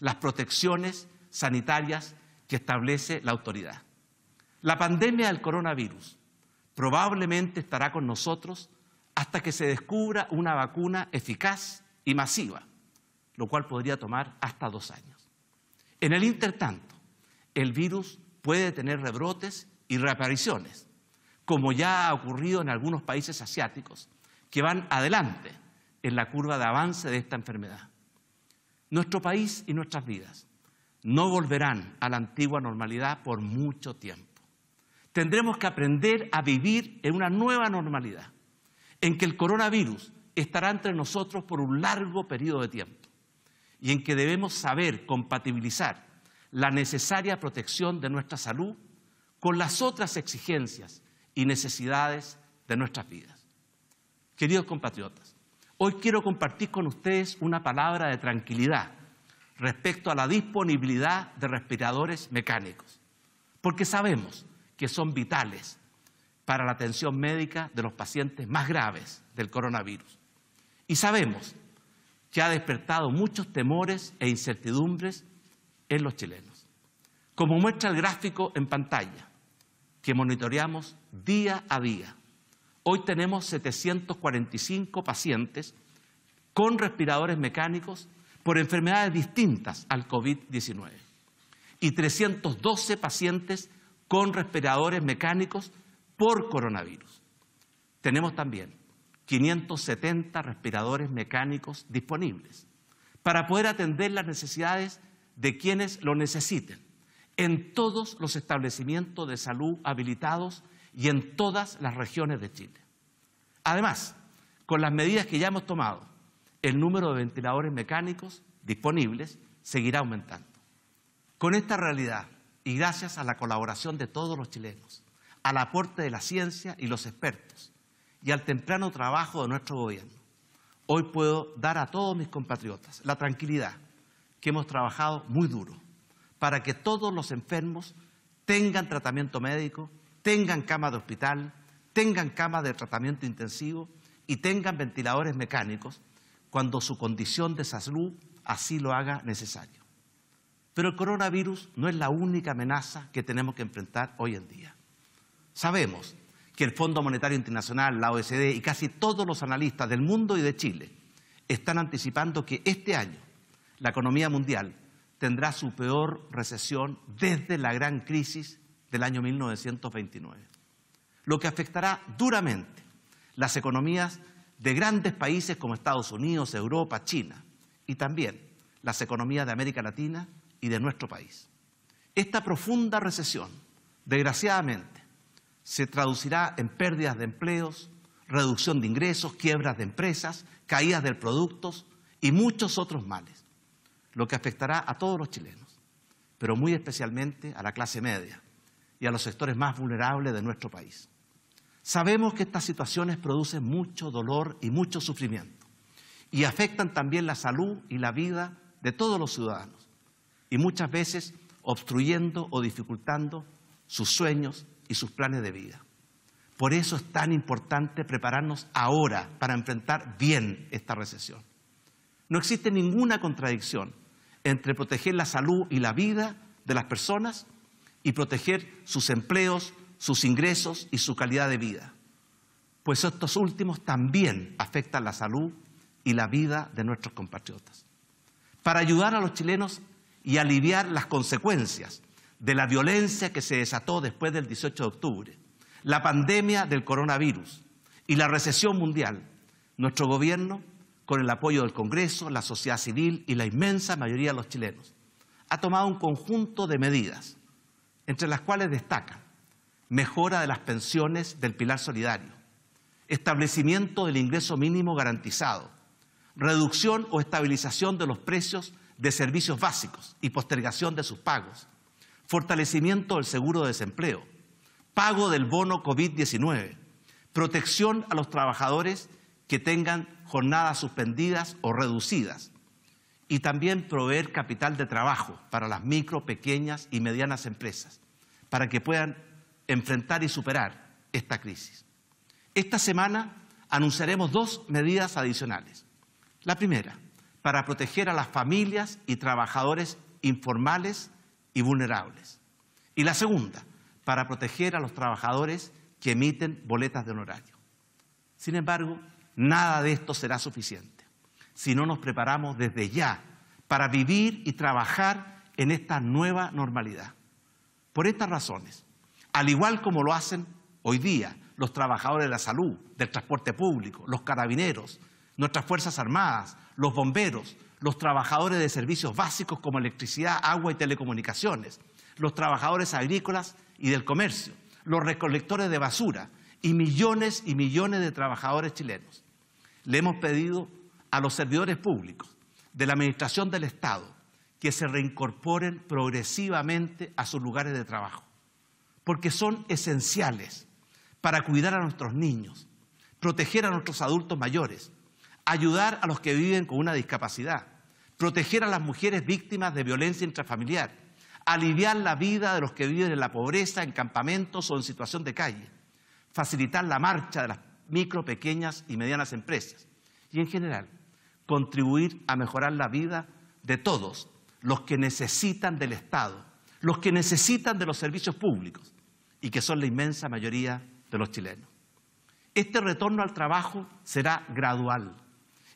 las protecciones sanitarias que establece la autoridad. La pandemia del coronavirus probablemente estará con nosotros hasta que se descubra una vacuna eficaz y masiva, lo cual podría tomar hasta dos años. En el intertanto, el virus puede tener rebrotes y reapariciones, como ya ha ocurrido en algunos países asiáticos, que van adelante en la curva de avance de esta enfermedad. Nuestro país y nuestras vidas no volverán a la antigua normalidad por mucho tiempo. Tendremos que aprender a vivir en una nueva normalidad, en que el coronavirus estará entre nosotros por un largo periodo de tiempo y en que debemos saber compatibilizar la necesaria protección de nuestra salud con las otras exigencias y necesidades de nuestras vidas. Queridos compatriotas, Hoy quiero compartir con ustedes una palabra de tranquilidad respecto a la disponibilidad de respiradores mecánicos, porque sabemos que son vitales para la atención médica de los pacientes más graves del coronavirus. Y sabemos que ha despertado muchos temores e incertidumbres en los chilenos, como muestra el gráfico en pantalla, que monitoreamos día a día Hoy tenemos 745 pacientes con respiradores mecánicos por enfermedades distintas al COVID-19 y 312 pacientes con respiradores mecánicos por coronavirus. Tenemos también 570 respiradores mecánicos disponibles para poder atender las necesidades de quienes lo necesiten en todos los establecimientos de salud habilitados y en todas las regiones de Chile. Además, con las medidas que ya hemos tomado, el número de ventiladores mecánicos disponibles seguirá aumentando. Con esta realidad, y gracias a la colaboración de todos los chilenos, al aporte de la ciencia y los expertos, y al temprano trabajo de nuestro gobierno, hoy puedo dar a todos mis compatriotas la tranquilidad que hemos trabajado muy duro para que todos los enfermos tengan tratamiento médico tengan cama de hospital, tengan cama de tratamiento intensivo y tengan ventiladores mecánicos cuando su condición de salud así lo haga necesario. Pero el coronavirus no es la única amenaza que tenemos que enfrentar hoy en día. Sabemos que el Fondo Monetario Internacional, la OECD y casi todos los analistas del mundo y de Chile están anticipando que este año la economía mundial tendrá su peor recesión desde la gran crisis del año 1929, lo que afectará duramente las economías de grandes países como Estados Unidos, Europa, China y también las economías de América Latina y de nuestro país. Esta profunda recesión, desgraciadamente, se traducirá en pérdidas de empleos, reducción de ingresos, quiebras de empresas, caídas de productos y muchos otros males, lo que afectará a todos los chilenos, pero muy especialmente a la clase media, y a los sectores más vulnerables de nuestro país. Sabemos que estas situaciones producen mucho dolor y mucho sufrimiento y afectan también la salud y la vida de todos los ciudadanos y muchas veces obstruyendo o dificultando sus sueños y sus planes de vida. Por eso es tan importante prepararnos ahora para enfrentar bien esta recesión. No existe ninguna contradicción entre proteger la salud y la vida de las personas y proteger sus empleos, sus ingresos y su calidad de vida, pues estos últimos también afectan la salud y la vida de nuestros compatriotas. Para ayudar a los chilenos y aliviar las consecuencias de la violencia que se desató después del 18 de octubre, la pandemia del coronavirus y la recesión mundial, nuestro gobierno, con el apoyo del Congreso, la sociedad civil y la inmensa mayoría de los chilenos, ha tomado un conjunto de medidas entre las cuales destacan mejora de las pensiones del pilar solidario, establecimiento del ingreso mínimo garantizado, reducción o estabilización de los precios de servicios básicos y postergación de sus pagos, fortalecimiento del seguro de desempleo, pago del bono COVID-19, protección a los trabajadores que tengan jornadas suspendidas o reducidas, y también proveer capital de trabajo para las micro, pequeñas y medianas empresas, para que puedan enfrentar y superar esta crisis. Esta semana anunciaremos dos medidas adicionales. La primera, para proteger a las familias y trabajadores informales y vulnerables. Y la segunda, para proteger a los trabajadores que emiten boletas de honorario. Sin embargo, nada de esto será suficiente si no nos preparamos desde ya para vivir y trabajar en esta nueva normalidad. Por estas razones, al igual como lo hacen hoy día los trabajadores de la salud, del transporte público, los carabineros, nuestras Fuerzas Armadas, los bomberos, los trabajadores de servicios básicos como electricidad, agua y telecomunicaciones, los trabajadores agrícolas y del comercio, los recolectores de basura y millones y millones de trabajadores chilenos. Le hemos pedido a los servidores públicos de la Administración del Estado que se reincorporen progresivamente a sus lugares de trabajo, porque son esenciales para cuidar a nuestros niños, proteger a nuestros adultos mayores, ayudar a los que viven con una discapacidad, proteger a las mujeres víctimas de violencia intrafamiliar, aliviar la vida de los que viven en la pobreza, en campamentos o en situación de calle, facilitar la marcha de las micro, pequeñas y medianas empresas y en general contribuir a mejorar la vida de todos los que necesitan del Estado, los que necesitan de los servicios públicos y que son la inmensa mayoría de los chilenos. Este retorno al trabajo será gradual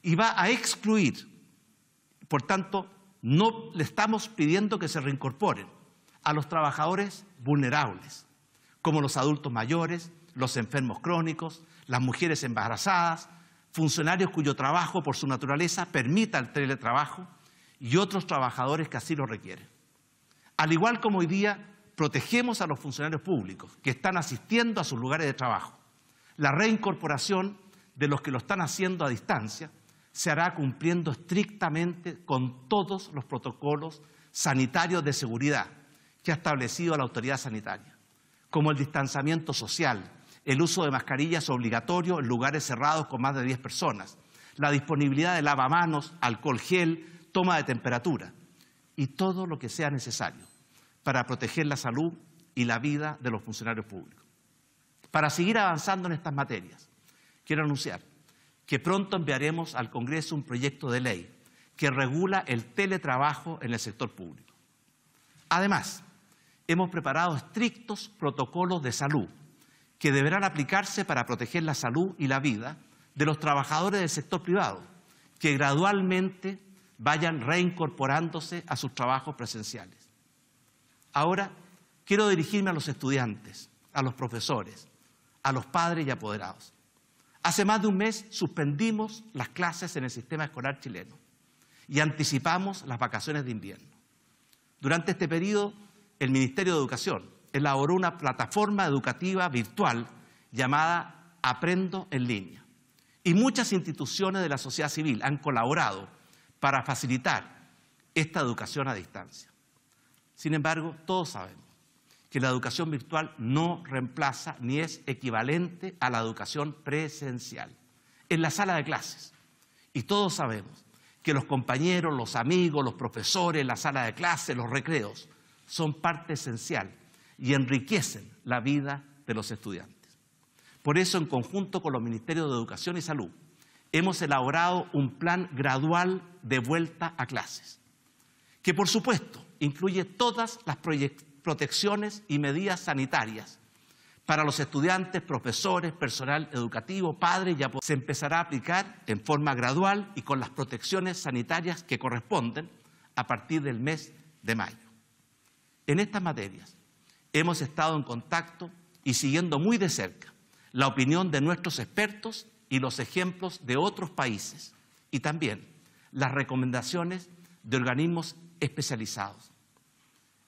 y va a excluir, por tanto, no le estamos pidiendo que se reincorporen a los trabajadores vulnerables, como los adultos mayores, los enfermos crónicos, las mujeres embarazadas, funcionarios cuyo trabajo por su naturaleza permita el teletrabajo y otros trabajadores que así lo requieren. Al igual como hoy día protegemos a los funcionarios públicos que están asistiendo a sus lugares de trabajo. La reincorporación de los que lo están haciendo a distancia se hará cumpliendo estrictamente con todos los protocolos sanitarios de seguridad que ha establecido la autoridad sanitaria, como el distanciamiento social, el uso de mascarillas obligatorio en lugares cerrados con más de 10 personas, la disponibilidad de lavamanos, alcohol gel, toma de temperatura y todo lo que sea necesario para proteger la salud y la vida de los funcionarios públicos. Para seguir avanzando en estas materias, quiero anunciar que pronto enviaremos al Congreso un proyecto de ley que regula el teletrabajo en el sector público. Además, hemos preparado estrictos protocolos de salud que deberán aplicarse para proteger la salud y la vida de los trabajadores del sector privado, que gradualmente vayan reincorporándose a sus trabajos presenciales. Ahora quiero dirigirme a los estudiantes, a los profesores, a los padres y apoderados. Hace más de un mes suspendimos las clases en el sistema escolar chileno y anticipamos las vacaciones de invierno. Durante este periodo, el Ministerio de Educación, elaboró una plataforma educativa virtual llamada Aprendo en línea. Y muchas instituciones de la sociedad civil han colaborado para facilitar esta educación a distancia. Sin embargo, todos sabemos que la educación virtual no reemplaza ni es equivalente a la educación presencial en la sala de clases. Y todos sabemos que los compañeros, los amigos, los profesores, la sala de clases, los recreos, son parte esencial y enriquecen la vida de los estudiantes. Por eso, en conjunto con los Ministerios de Educación y Salud, hemos elaborado un plan gradual de vuelta a clases, que por supuesto incluye todas las protecciones y medidas sanitarias para los estudiantes, profesores, personal educativo, padres, ya se empezará a aplicar en forma gradual y con las protecciones sanitarias que corresponden a partir del mes de mayo. En estas materias, hemos estado en contacto y siguiendo muy de cerca la opinión de nuestros expertos y los ejemplos de otros países y también las recomendaciones de organismos especializados.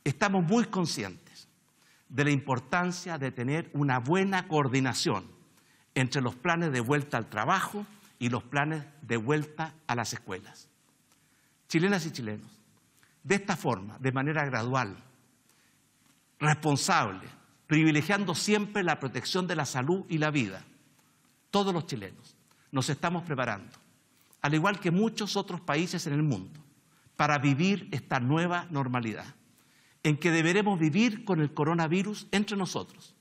Estamos muy conscientes de la importancia de tener una buena coordinación entre los planes de vuelta al trabajo y los planes de vuelta a las escuelas. Chilenas y chilenos, de esta forma, de manera gradual, responsable, privilegiando siempre la protección de la salud y la vida. Todos los chilenos nos estamos preparando, al igual que muchos otros países en el mundo, para vivir esta nueva normalidad, en que deberemos vivir con el coronavirus entre nosotros,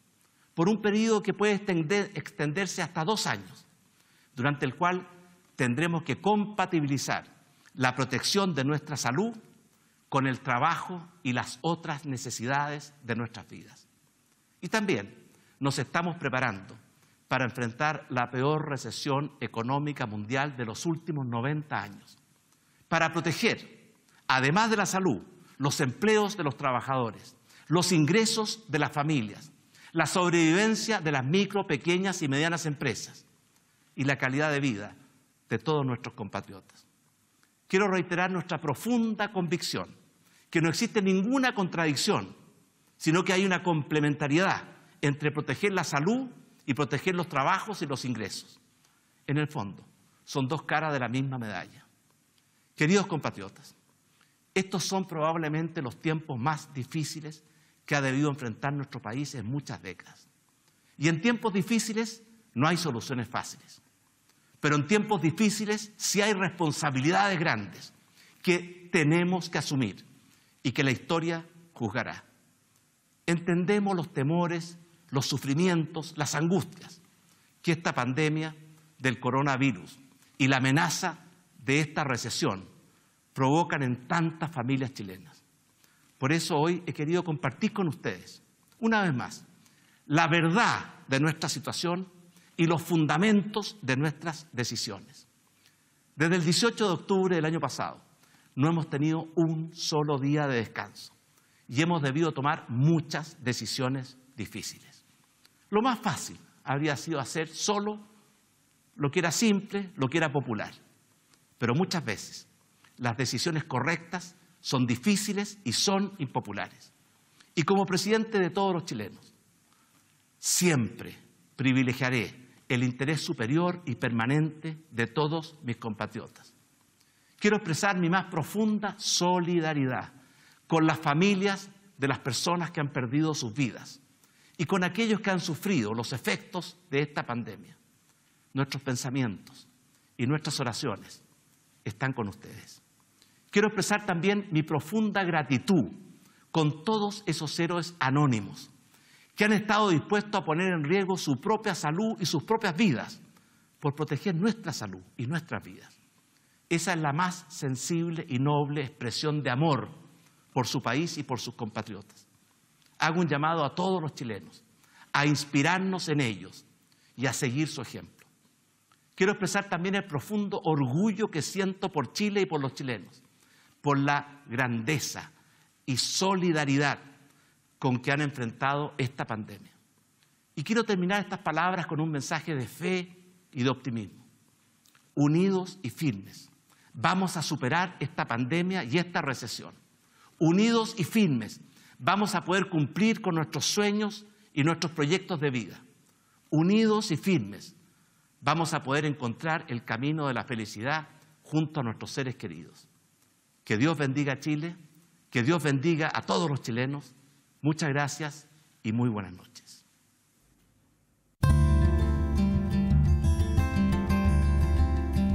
por un periodo que puede extenderse hasta dos años, durante el cual tendremos que compatibilizar la protección de nuestra salud con el trabajo y las otras necesidades de nuestras vidas. Y también nos estamos preparando para enfrentar la peor recesión económica mundial de los últimos 90 años, para proteger, además de la salud, los empleos de los trabajadores, los ingresos de las familias, la sobrevivencia de las micro, pequeñas y medianas empresas y la calidad de vida de todos nuestros compatriotas. Quiero reiterar nuestra profunda convicción que no existe ninguna contradicción, sino que hay una complementariedad entre proteger la salud y proteger los trabajos y los ingresos. En el fondo, son dos caras de la misma medalla. Queridos compatriotas, estos son probablemente los tiempos más difíciles que ha debido enfrentar nuestro país en muchas décadas. Y en tiempos difíciles no hay soluciones fáciles. Pero en tiempos difíciles sí hay responsabilidades grandes que tenemos que asumir y que la historia juzgará. Entendemos los temores, los sufrimientos, las angustias que esta pandemia del coronavirus y la amenaza de esta recesión provocan en tantas familias chilenas. Por eso hoy he querido compartir con ustedes, una vez más, la verdad de nuestra situación y los fundamentos de nuestras decisiones. Desde el 18 de octubre del año pasado, no hemos tenido un solo día de descanso y hemos debido tomar muchas decisiones difíciles. Lo más fácil habría sido hacer solo lo que era simple, lo que era popular. Pero muchas veces las decisiones correctas son difíciles y son impopulares. Y como presidente de todos los chilenos, siempre privilegiaré el interés superior y permanente de todos mis compatriotas quiero expresar mi más profunda solidaridad con las familias de las personas que han perdido sus vidas y con aquellos que han sufrido los efectos de esta pandemia. Nuestros pensamientos y nuestras oraciones están con ustedes. Quiero expresar también mi profunda gratitud con todos esos héroes anónimos que han estado dispuestos a poner en riesgo su propia salud y sus propias vidas por proteger nuestra salud y nuestras vidas. Esa es la más sensible y noble expresión de amor por su país y por sus compatriotas. Hago un llamado a todos los chilenos a inspirarnos en ellos y a seguir su ejemplo. Quiero expresar también el profundo orgullo que siento por Chile y por los chilenos, por la grandeza y solidaridad con que han enfrentado esta pandemia. Y quiero terminar estas palabras con un mensaje de fe y de optimismo. Unidos y firmes, Vamos a superar esta pandemia y esta recesión. Unidos y firmes, vamos a poder cumplir con nuestros sueños y nuestros proyectos de vida. Unidos y firmes, vamos a poder encontrar el camino de la felicidad junto a nuestros seres queridos. Que Dios bendiga a Chile, que Dios bendiga a todos los chilenos. Muchas gracias y muy buenas noches.